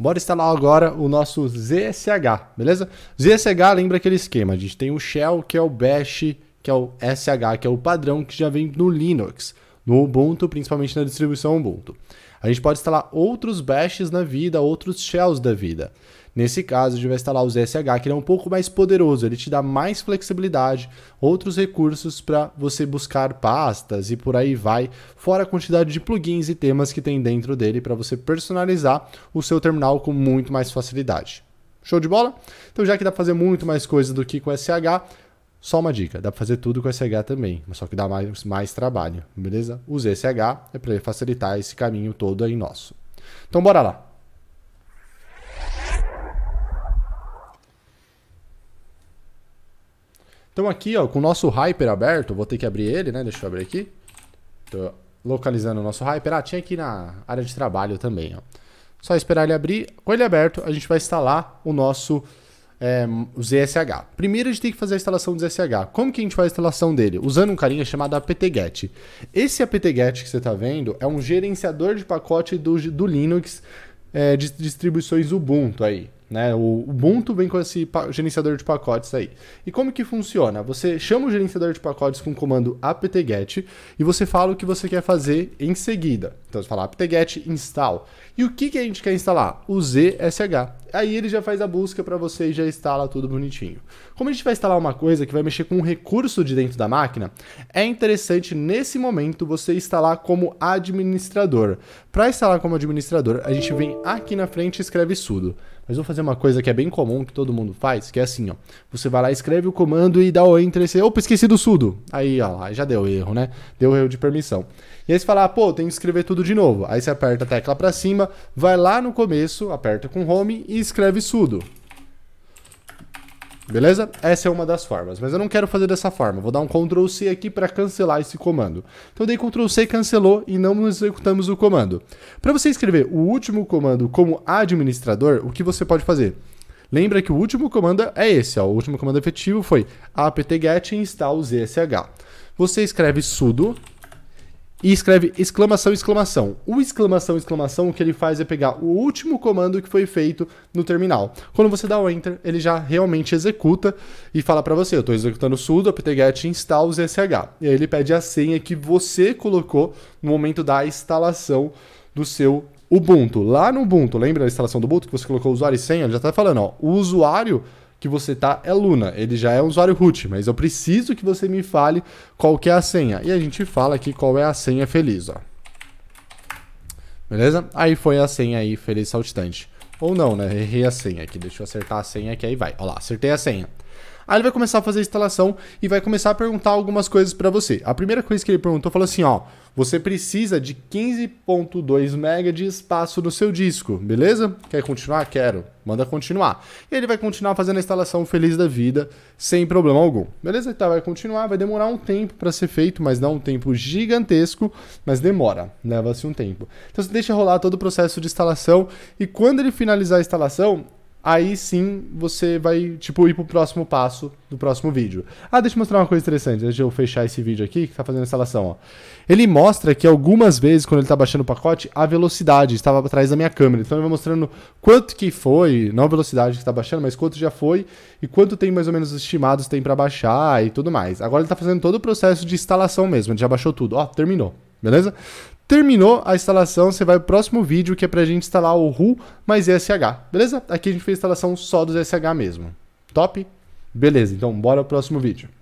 Bora instalar agora o nosso ZSH, beleza? ZSH lembra aquele esquema, a gente tem o shell, que é o bash, que é o SH, que é o padrão que já vem no Linux, no Ubuntu, principalmente na distribuição Ubuntu. A gente pode instalar outros bashes na vida, outros shells da vida. Nesse caso, a gente vai instalar o ZSH, que ele é um pouco mais poderoso, ele te dá mais flexibilidade, outros recursos para você buscar pastas e por aí vai, fora a quantidade de plugins e temas que tem dentro dele para você personalizar o seu terminal com muito mais facilidade. Show de bola? Então, já que dá para fazer muito mais coisa do que com SH, só uma dica, dá para fazer tudo com SH também, mas só que dá mais, mais trabalho, beleza? Use SH é para facilitar esse caminho todo aí nosso. Então bora lá. Então aqui, ó, com o nosso Hyper aberto, vou ter que abrir ele, né? Deixa eu abrir aqui. Tô localizando o nosso Hyper. Ah, tinha aqui na área de trabalho também, ó. Só esperar ele abrir. Com ele aberto, a gente vai instalar o nosso é, os ESH. Primeiro a gente tem que fazer a instalação dos ESH. Como que a gente faz a instalação dele? Usando um carinha chamado apt-get. Esse apt-get que você está vendo é um gerenciador de pacote do, do Linux é, de distribuições Ubuntu aí. Né? O Ubuntu vem com esse gerenciador de pacotes aí. E como que funciona? Você chama o gerenciador de pacotes com o comando apt-get e você fala o que você quer fazer em seguida. Então você fala apt-get install. E o que, que a gente quer instalar? O ZSH. Aí ele já faz a busca para você e já instala tudo bonitinho. Como a gente vai instalar uma coisa que vai mexer com um recurso de dentro da máquina, é interessante nesse momento você instalar como administrador. Para instalar como administrador, a gente vem aqui na frente e escreve sudo. Mas vou fazer uma coisa que é bem comum, que todo mundo faz, que é assim, ó. Você vai lá, escreve o comando e dá o enter e você, opa, esqueci do sudo. Aí, ó já deu erro, né? Deu erro de permissão. E aí você fala, ah, pô, tem que escrever tudo de novo. Aí você aperta a tecla para cima, vai lá no começo, aperta com home e escreve sudo. Beleza? Essa é uma das formas, mas eu não quero fazer dessa forma. Vou dar um Ctrl C aqui para cancelar esse comando. Então dei Ctrl C, cancelou e não executamos o comando. Para você escrever o último comando como administrador, o que você pode fazer? Lembra que o último comando é esse, ó. o último comando efetivo foi apt-get install zsh. Você escreve sudo e escreve exclamação, exclamação. O exclamação, exclamação, o que ele faz é pegar o último comando que foi feito no terminal. Quando você dá o enter, ele já realmente executa e fala para você, eu estou executando sudo apt-get install zsh. E aí ele pede a senha que você colocou no momento da instalação do seu Ubuntu. Lá no Ubuntu, lembra da instalação do Ubuntu que você colocou o usuário e senha? Ele já está falando, ó, o usuário que você tá é Luna. Ele já é um usuário root, mas eu preciso que você me fale qual que é a senha. E a gente fala aqui qual é a senha feliz, ó. Beleza? Aí foi a senha aí, feliz saltitante. Ou não, né? Errei a senha aqui. Deixa eu acertar a senha que aí vai. Ó lá, acertei a senha. Aí ele vai começar a fazer a instalação e vai começar a perguntar algumas coisas para você. A primeira coisa que ele perguntou falou assim, ó, você precisa de 15.2 MB de espaço no seu disco, beleza? Quer continuar? Quero. Manda continuar. E ele vai continuar fazendo a instalação feliz da vida, sem problema algum. Beleza? Então vai continuar, vai demorar um tempo para ser feito, mas não um tempo gigantesco, mas demora, leva-se um tempo. Então você deixa rolar todo o processo de instalação e quando ele finalizar a instalação, aí sim você vai, tipo, ir pro próximo passo do próximo vídeo. Ah, deixa eu mostrar uma coisa interessante, antes de eu fechar esse vídeo aqui, que tá fazendo a instalação, ó. Ele mostra que algumas vezes, quando ele tá baixando o pacote, a velocidade estava atrás da minha câmera. Então ele vai mostrando quanto que foi, não a velocidade que tá baixando, mas quanto já foi e quanto tem mais ou menos estimados tem para baixar e tudo mais. Agora ele tá fazendo todo o processo de instalação mesmo, ele já baixou tudo. Ó, terminou. Beleza? Terminou a instalação, você vai o próximo vídeo que é para a gente instalar o RU mais SH, beleza? Aqui a gente fez a instalação só dos SH mesmo. Top? Beleza, então bora o próximo vídeo.